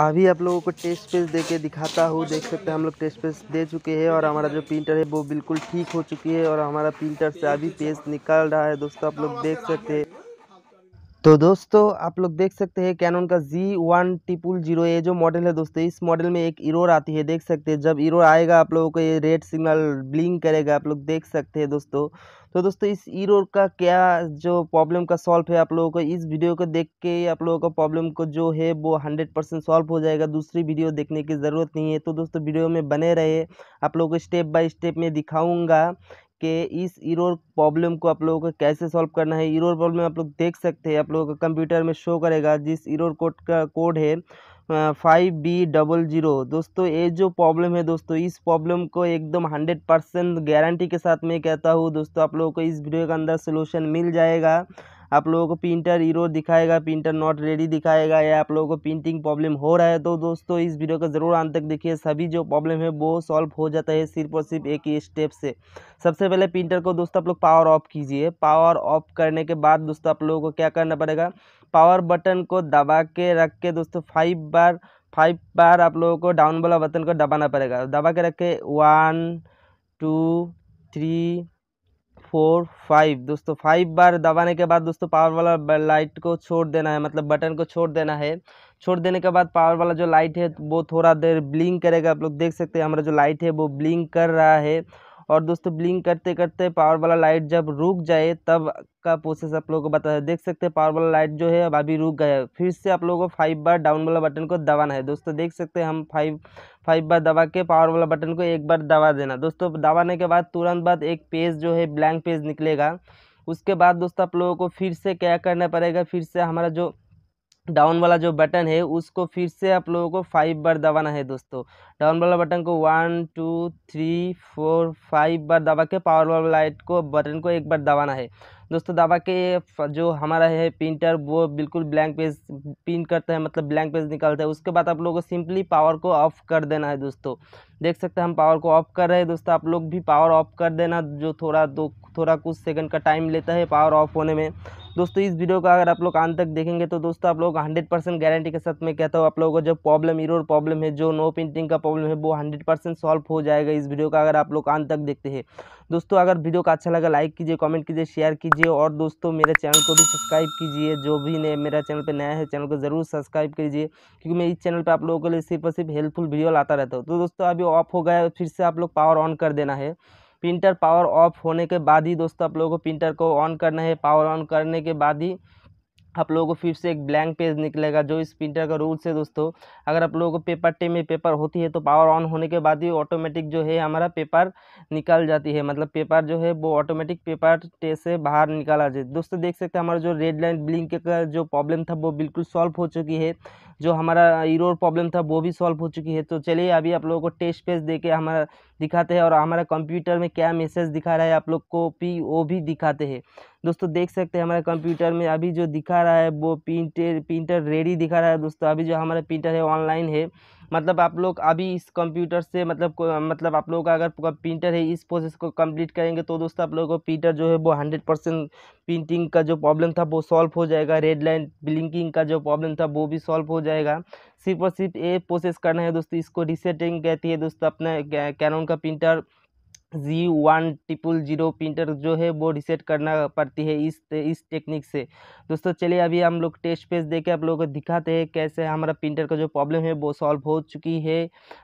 अभी आप लोगों को टेस्ट पेज दे के दिखाता हूँ देख सकते हैं हम लोग टेस्ट पेज दे चुके हैं और हमारा जो प्रिंटर है वो बिल्कुल ठीक हो चुकी है और हमारा प्रिंटर से अभी पेज निकाल रहा है दोस्तों आप लोग देख सकते हैं तो दोस्तों आप लोग देख सकते हैं कैनन का जी वन ट्रिपुल जीरो ये जो मॉडल है दोस्तों इस मॉडल में एक इरोर आती है देख सकते हैं जब इरोर आएगा आप लोगों को ये रेड सिग्नल ब्लिंक करेगा आप लोग देख सकते हैं दोस्तों तो दोस्तों इस इरोर का क्या जो प्रॉब्लम का सॉल्व है आप लोगों को इस वीडियो को देख के आप लोगों का प्रॉब्लम को जो है वो हंड्रेड परसेंट सॉल्व हो जाएगा दूसरी वीडियो देखने की ज़रूरत नहीं है तो दोस्तों वीडियो में बने रहे आप लोगों को स्टेप बाय स्टेप में दिखाऊँगा के इस इरोर प्रॉब्लम को आप लोगों को कैसे सॉल्व करना है इरोर प्रॉब्लम आप लोग देख सकते हैं आप लोगों का कंप्यूटर में शो करेगा जिस इरोर कोड का कोड है फाइव बी डबल जीरो दोस्तों ये जो प्रॉब्लम है दोस्तों इस प्रॉब्लम को एकदम हंड्रेड परसेंट गारंटी के साथ मैं कहता हूँ दोस्तों आप लोगों को इस वीडियो के अंदर सोल्यूशन मिल जाएगा आप लोगों को प्रिंटर ईरो दिखाएगा प्रिंटर नॉट रेडी दिखाएगा या आप लोगों को प्रिंटिंग प्रॉब्लम हो रहा है तो दोस्तों इस वीडियो का ज़रूर अंत तक देखिए सभी जो प्रॉब्लम है वो सॉल्व हो जाता है सिर्फ और सिर्फ एक ही स्टेप से सबसे पहले प्रिंटर को दोस्तों आप लोग पावर ऑफ कीजिए पावर ऑफ करने के बाद दोस्तों आप लोगों को क्या करना पड़ेगा पावर बटन को दबा के रख के दोस्तों फाइव बार फाइव बार आप लोगों को डाउन वाला बटन को दबाना पड़ेगा दबा के रखे one two three four five दोस्तों फाइव बार दबाने के बाद दोस्तों पावर वाला लाइट को छोड़ देना है मतलब बटन को छोड़ देना है छोड़ देने के बाद पावर वाला जो लाइट है वो थोड़ा देर ब्लिंक करेगा आप लोग देख सकते हैं हमारा जो लाइट है वो ब्लिंक कर रहा है और दोस्तों ब्लिंक करते करते पावर वाला लाइट जब रुक जाए तब का प्रोसेस आप लोगों को बता देख सकते हैं पावर वाला लाइट जो है अब अभी रुक गया है फिर से आप लोगों को फाइव बार डाउन वाला बटन को दबाना है दोस्तों देख सकते हैं हम फाइव फाइव बार दबा के पावर वाला बटन को एक बार दबा देना दोस्तों दबाने के बाद तुरंत बाद एक पेज जो है ब्लैंक पेज निकलेगा उसके बाद दोस्तों आप लोगों को फिर से क्या करना पड़ेगा फिर से हमारा जो डाउन वाला जो बटन है उसको फिर से आप लोगों को फाइव बार दबाना है दोस्तों डाउन वाला बटन को one two three four five बार दबा के पावर वाला लाइट को बटन को एक बार दबाना है दोस्तों दावा के जो हमारा है प्रिंटर वो बिल्कुल ब्लैंक पेज प्रिंट करता है मतलब ब्लैंक पेज निकालता है उसके बाद आप लोगों को सिंपली पावर को ऑफ कर देना है दोस्तों देख सकते हैं हम पावर को ऑफ कर रहे हैं दोस्तों आप लोग भी पावर ऑफ कर देना जो थोड़ा दो थोड़ा कुछ सेकंड का टाइम लेता है पावर ऑफ होने में दोस्तों इस वीडियो का अगर आप लोग अंत तक देखेंगे तो दोस्तों आप लोग 100 परसेंट गारंटी के साथ मैं कहता हूँ आप लोगों को जो प्रॉब्लम इरोर प्रॉब्लम है जो नो प्रिंटिंग का प्रॉब्लम है वो 100 परसेंट सॉल्व हो जाएगा इस वीडियो का अगर आप लोग अंत तक देखते हैं दोस्तों अगर वीडियो का अच्छा लगा लाइक कीजिए कॉमेंट कीजिए शेयर कीजिए कीजिए और दोस्तों मेरे चैनल को भी सब्सक्राइब कीजिए जो भी ने मेरा चैनल पर नया है चैनल को ज़रूर सब्सक्राइब कीजिए क्योंकि मेरे इस चैनल पर आप लोगों के लिए सिर्फ और सिर्फ हेल्पफुल वीडियो लाता रहता हूँ तो दोस्तों अभी ऑफ हो गया फिर से आप लोग पावर ऑन कर देना है प्रिंटर पावर ऑफ होने के बाद ही दोस्तों आप लोगों को प्रिंटर को ऑन करना है पावर ऑन करने के बाद ही आप लोगों को फिर से एक ब्लैंक पेज निकलेगा जो इस प्रिंटर का रूल्स है दोस्तों अगर आप लोगों को पेपर टे में पेपर होती है तो पावर ऑन होने के बाद ही ऑटोमेटिक जो है हमारा पेपर निकल जाती है मतलब पेपर जो है वो ऑटोमेटिक पेपर टे से बाहर निकाला जाए दोस्तों देख सकते हैं हमारा जो रेड लाइन ब्लिंक का जो प्रॉब्लम था वो बिल्कुल सॉल्व हो चुकी है जो हमारा इरोर प्रॉब्लम था वो भी सॉल्व हो चुकी है तो चलिए अभी आप लोगों को टेस्ट पेज दे के हमारा दिखाते हैं और हमारा कंप्यूटर में क्या मैसेज दिखा रहा है आप लोग को पी वो भी दिखाते हैं दोस्तों देख सकते हैं हमारे कंप्यूटर में अभी जो दिखा रहा है वो प्रिंटर प्रिंटर रेडी दिखा रहा है दोस्तों अभी जो हमारा प्रिंटर है ऑनलाइन है मतलब आप लोग अभी इस कंप्यूटर से मतलब मतलब आप लोग का अगर प्रिंटर है इस प्रोसेस को कंप्लीट करेंगे तो दोस्तों आप लोगों को प्रिंटर जो है वो हंड्रेड परसेंट प्रिंटिंग का जो प्रॉब्लम था वो सॉल्व हो जाएगा रेड लाइन ब्लिंकिंग का जो प्रॉब्लम था वो भी सॉल्व हो जाएगा सिर्फ और सिर्फ ये प्रोसेस करना है दोस्तों इसको रिसेटिंग कहती है दोस्तों अपना कैनोन का printer G one triple zero printer जो है वो रिसेट करना पड़ती है इस इस टेक्निक से दोस्तों चलिए अभी हम लोग टेस्ट पेज देके आप लोगों को दिखाते हैं कैसे हमारा प्रिंटर का जो प्रॉब्लम है वो सॉल्व हो चुकी है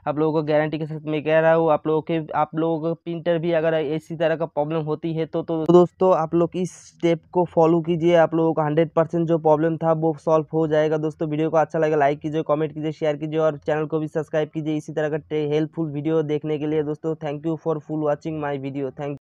आप लोगों को गारंटी के साथ मैं कह रहा हूँ आप लोगों के आप लोगों का प्रिंटर भी अगर इसी तरह का प्रॉब्लम होती है तो तो दोस्तों आप लोग इस स्टेप को फॉलो कीजिए आप लोगों का हंड्रेड परसेंट जो प्रॉब्लम था वो सॉल्व हो जाएगा दोस्तों वीडियो को अच्छा लगे लाइक कीजिए कॉमेंट कीजिए शेयर कीजिए और चैनल को भी सब्सक्राइब कीजिए इसी तरह का हेल्पफुल वीडियो देखने के लिए दोस्तों thank you for full watch watching my video thank